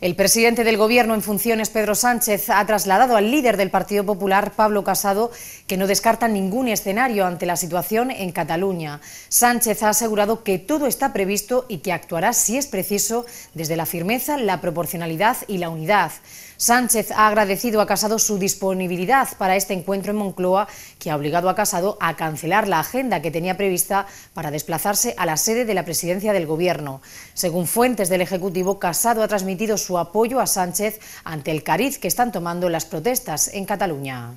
El presidente del Gobierno en funciones, Pedro Sánchez, ha trasladado al líder del Partido Popular, Pablo Casado, que no descarta ningún escenario ante la situación en Cataluña. Sánchez ha asegurado que todo está previsto y que actuará, si es preciso, desde la firmeza, la proporcionalidad y la unidad. Sánchez ha agradecido a Casado su disponibilidad para este encuentro en Moncloa, que ha obligado a Casado a cancelar la agenda que tenía prevista para desplazarse a la sede de la presidencia del Gobierno. Según fuentes del Ejecutivo, Casado ha transmitido su su apoyo a Sánchez ante el cariz que están tomando las protestas en Cataluña.